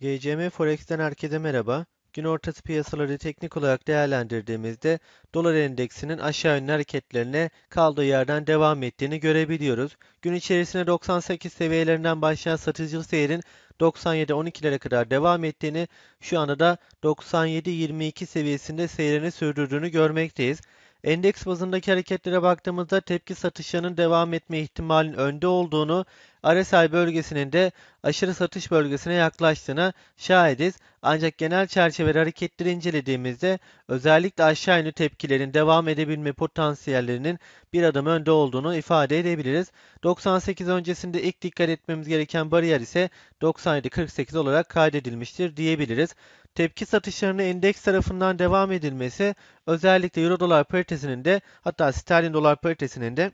GCM Forex'ten herkese merhaba. Gün ortası piyasaları teknik olarak değerlendirdiğimizde dolar endeksinin aşağı yönlü hareketlerine kaldığı yerden devam ettiğini görebiliyoruz. Gün içerisinde 98 seviyelerinden başlayan satıcı seyirin 97-12'lere kadar devam ettiğini, şu anda da 97-22 seviyesinde seyrini sürdürdüğünü görmekteyiz. Endeks bazındaki hareketlere baktığımızda tepki satışının devam etme ihtimalinin önde olduğunu, RSI bölgesinin de aşırı satış bölgesine yaklaştığına şahidiz. Ancak genel çerçeve hareketleri incelediğimizde özellikle aşağı yönlü tepkilerin devam edebilme potansiyellerinin bir adım önde olduğunu ifade edebiliriz. 98 öncesinde ilk dikkat etmemiz gereken bariyer ise 97.48 olarak kaydedilmiştir diyebiliriz. Tepki satışlarının endeks tarafından devam edilmesi özellikle Euro dolar paritesinin de hatta sterlin dolar paritesinin de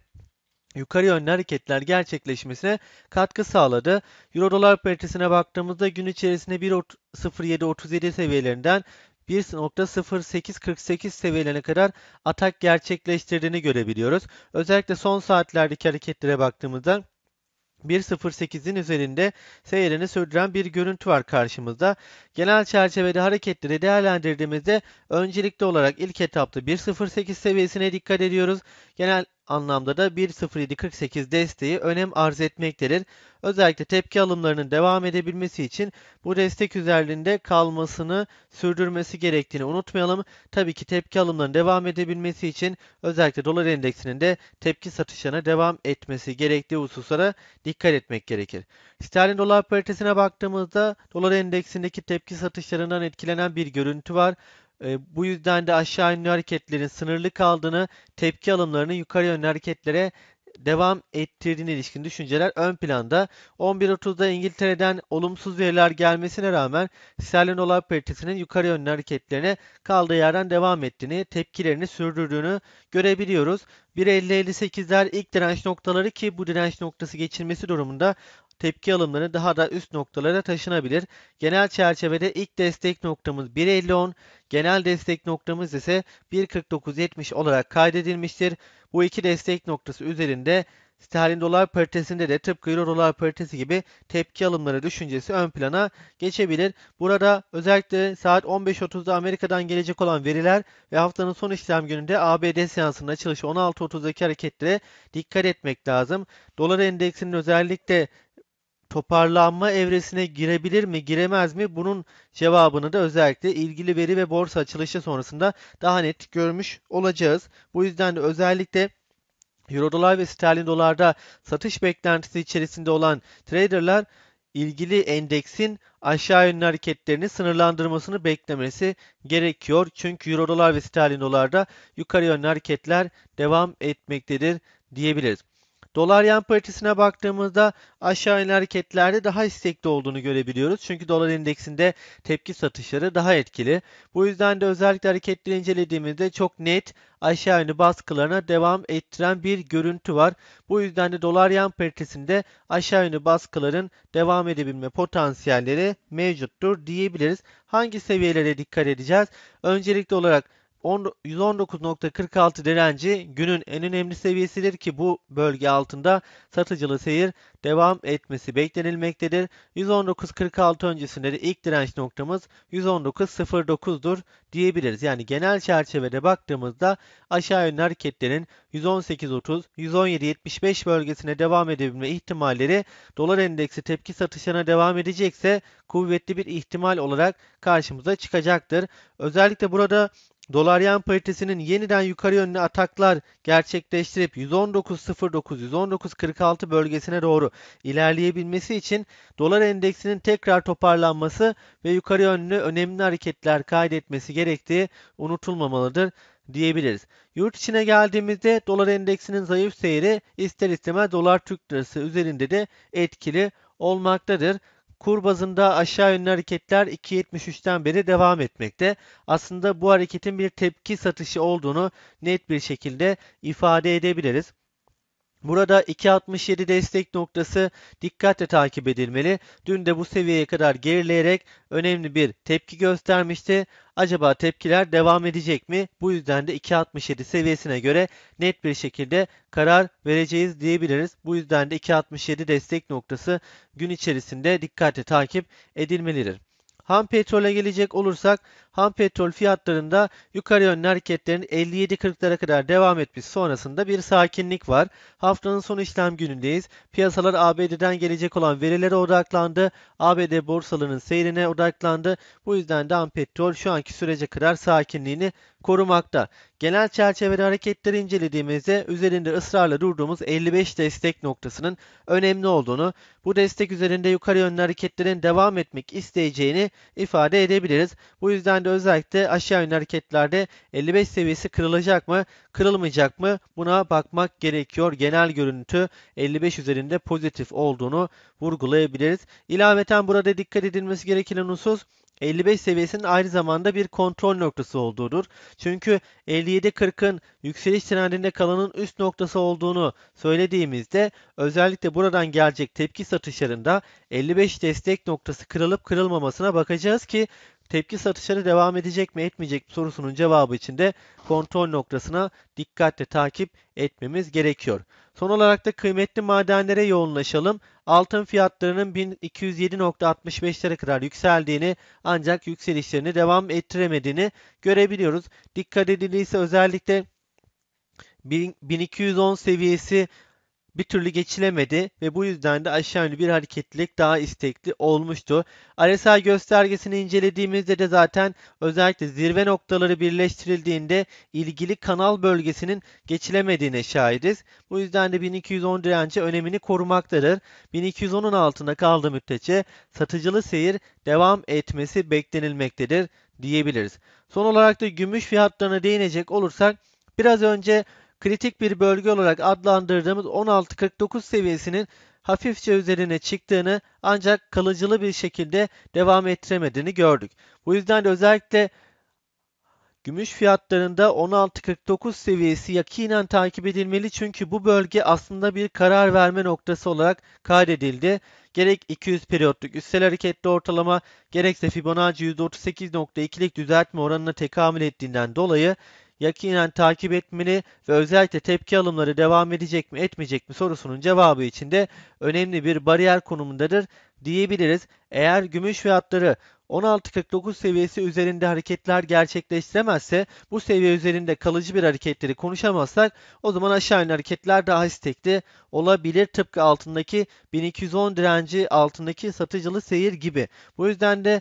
yukarı yönlü hareketler gerçekleşmesine katkı sağladı. Euro dolar paritesine baktığımızda gün içerisinde 1.0737 seviyelerinden 1.0848 seviyelerine kadar atak gerçekleştirdiğini görebiliyoruz. Özellikle son saatlerdeki hareketlere baktığımızda 1.08'in üzerinde seyrini sürdüren bir görüntü var karşımızda. Genel çerçevede hareketleri değerlendirdiğimizde öncelikli olarak ilk etapta 1.08 seviyesine dikkat ediyoruz. Genel anlamda da 1.07.48 desteği önem arz etmektedir. Özellikle tepki alımlarının devam edebilmesi için bu destek üzerinde kalmasını sürdürmesi gerektiğini unutmayalım. Tabii ki tepki alımlarının devam edebilmesi için özellikle dolar endeksinin de tepki satışına devam etmesi gerektiği hususlara dikkat etmek gerekir. Sterlin dolar paritesine baktığımızda dolar endeksindeki tepki satışlarından etkilenen bir görüntü var. Ee, bu yüzden de aşağı yönlü hareketlerin sınırlı kaldığını, tepki alımlarının yukarı yönlü hareketlere devam ettirdiğine ilişkin düşünceler ön planda. 11.30'da İngiltere'den olumsuz veriler gelmesine rağmen Sterling dolar paritesinin yukarı yönlü hareketlerine kaldığı yerden devam ettiğini, tepkilerini sürdürdüğünü görebiliyoruz. 1.50-58'ler ilk direnç noktaları ki bu direnç noktası geçilmesi durumunda tepki alımları daha da üst noktalara taşınabilir. Genel çerçevede ilk destek noktamız 1.50.10, genel destek noktamız ise 1.49.70 olarak kaydedilmiştir. Bu iki destek noktası üzerinde sterlin dolar paritesinde de tıpkı euro dolar paritesi gibi tepki alımları düşüncesi ön plana geçebilir. Burada özellikle saat 15.30'da Amerika'dan gelecek olan veriler ve haftanın son işlem gününde ABD seansının açılışı 16.30'daki hareketlere dikkat etmek lazım. Dolar endeksinin özellikle toparlanma evresine girebilir mi, giremez mi? Bunun cevabını da özellikle ilgili veri ve borsa açılışı sonrasında daha net görmüş olacağız. Bu yüzden de özellikle Euro dolar ve sterlin dolarda satış beklentisi içerisinde olan traderlar ilgili endeksin aşağı yönlü hareketlerini sınırlandırmasını beklemesi gerekiyor. Çünkü Euro dolar ve sterlin dolarda yukarı yönlü hareketler devam etmektedir diyebiliriz. Dolar yan paritesine baktığımızda aşağı inen hareketlerde daha istekli olduğunu görebiliyoruz. Çünkü dolar endeksinde tepki satışları daha etkili. Bu yüzden de özellikle hareketleri incelediğimizde çok net aşağı yönlü baskılarına devam ettiren bir görüntü var. Bu yüzden de dolar yan paritesinde aşağı yönlü baskıların devam edebilme potansiyelleri mevcuttur diyebiliriz. Hangi seviyelere dikkat edeceğiz? Öncelikli olarak 119.46 direnci günün en önemli seviyesidir ki bu bölge altında satıcılı seyir devam etmesi beklenilmektedir. 119.46 öncesinde de ilk direnç noktamız 119.09'dur diyebiliriz. Yani genel çerçevede baktığımızda aşağı yönlü hareketlerin 118.30, 117.75 bölgesine devam edebilme ihtimalleri dolar endeksi tepki satışına devam edecekse kuvvetli bir ihtimal olarak karşımıza çıkacaktır. Özellikle burada Dolar yen paritesinin yeniden yukarı yönlü ataklar gerçekleştirip 119.09 119.46 bölgesine doğru ilerleyebilmesi için dolar endeksinin tekrar toparlanması ve yukarı yönlü önemli hareketler kaydetmesi gerektiği unutulmamalıdır diyebiliriz. Yurt içine geldiğimizde dolar endeksinin zayıf seyri ister istemez dolar Türk lirası üzerinde de etkili olmaktadır. Kur bazında aşağı yönlü hareketler 2.73'ten beri devam etmekte. Aslında bu hareketin bir tepki satışı olduğunu net bir şekilde ifade edebiliriz. Burada 2.67 destek noktası dikkatle takip edilmeli. Dün de bu seviyeye kadar gerileyerek önemli bir tepki göstermişti. Acaba tepkiler devam edecek mi? Bu yüzden de 2.67 seviyesine göre net bir şekilde karar vereceğiz diyebiliriz. Bu yüzden de 2.67 destek noktası gün içerisinde dikkatle takip edilmelidir. Ham petrole gelecek olursak ham petrol fiyatlarında yukarı yönlü hareketlerin 57.40'lara kadar devam etmiş sonrasında bir sakinlik var. Haftanın son işlem günündeyiz. Piyasalar ABD'den gelecek olan verilere odaklandı. ABD borsalarının seyrine odaklandı. Bu yüzden de ham petrol şu anki sürece kadar sakinliğini korumakta. Genel çerçeveli hareketleri incelediğimizde üzerinde ısrarla durduğumuz 55 destek noktasının önemli olduğunu, bu destek üzerinde yukarı yönlü hareketlerin devam etmek isteyeceğini ifade edebiliriz. Bu yüzden de özellikle aşağı yönlü hareketlerde 55 seviyesi kırılacak mı, kırılmayacak mı buna bakmak gerekiyor. Genel görüntü 55 üzerinde pozitif olduğunu vurgulayabiliriz. İlaveten burada dikkat edilmesi gereken husus 55 seviyesinin aynı zamanda bir kontrol noktası olduğudur. Çünkü 57.40'ın yükseliş trendinde kalanın üst noktası olduğunu söylediğimizde özellikle buradan gelecek tepki satışlarında 55 destek noktası kırılıp kırılmamasına bakacağız ki Tepki satışları devam edecek mi etmeyecek mi sorusunun cevabı için de kontrol noktasına dikkatle takip etmemiz gerekiyor. Son olarak da kıymetli madenlere yoğunlaşalım. Altın fiyatlarının 1207.65'lere kadar yükseldiğini ancak yükselişlerini devam ettiremediğini görebiliyoruz. Dikkat edilirse özellikle 1210 seviyesi bir türlü geçilemedi ve bu yüzden de aşağı yönlü bir hareketlilik daha istekli olmuştu. RSI göstergesini incelediğimizde de zaten özellikle zirve noktaları birleştirildiğinde ilgili kanal bölgesinin geçilemediğine şahidiz. Bu yüzden de 1210 direnci önemini korumaktadır. 1210'un altında kaldığı müddetçe satıcılı seyir devam etmesi beklenilmektedir diyebiliriz. Son olarak da gümüş fiyatlarına değinecek olursak biraz önce kritik bir bölge olarak adlandırdığımız 1649 seviyesinin hafifçe üzerine çıktığını ancak kalıcılı bir şekilde devam ettiremediğini gördük. Bu yüzden de özellikle Gümüş fiyatlarında 16.49 seviyesi yakinen takip edilmeli çünkü bu bölge aslında bir karar verme noktası olarak kaydedildi. Gerek 200 periyotluk üstel hareketli ortalama gerekse Fibonacci %38.2'lik düzeltme oranına tekamül ettiğinden dolayı yakinen takip etmeli ve özellikle tepki alımları devam edecek mi etmeyecek mi sorusunun cevabı için de önemli bir bariyer konumundadır diyebiliriz. Eğer gümüş fiyatları 16.49 seviyesi üzerinde hareketler gerçekleştiremezse bu seviye üzerinde kalıcı bir hareketleri konuşamazsak o zaman aşağı inen hareketler daha istekli olabilir. Tıpkı altındaki 1210 direnci altındaki satıcılı seyir gibi. Bu yüzden de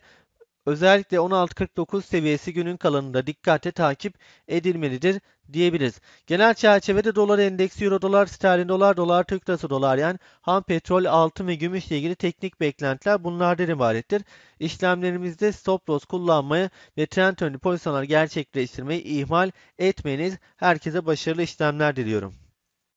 Özellikle 16.49 seviyesi günün kalanında dikkatle takip edilmelidir diyebiliriz. Genel çerçevede dolar endeksi, euro dolar, sterlin dolar, dolar, Türk lirası dolar yani ham petrol, altın ve gümüşle ilgili teknik beklentiler bunlardan ibarettir. İşlemlerimizde stop loss kullanmayı ve trend yönlü pozisyonlar gerçekleştirmeyi ihmal etmeyiniz. Herkese başarılı işlemler diliyorum.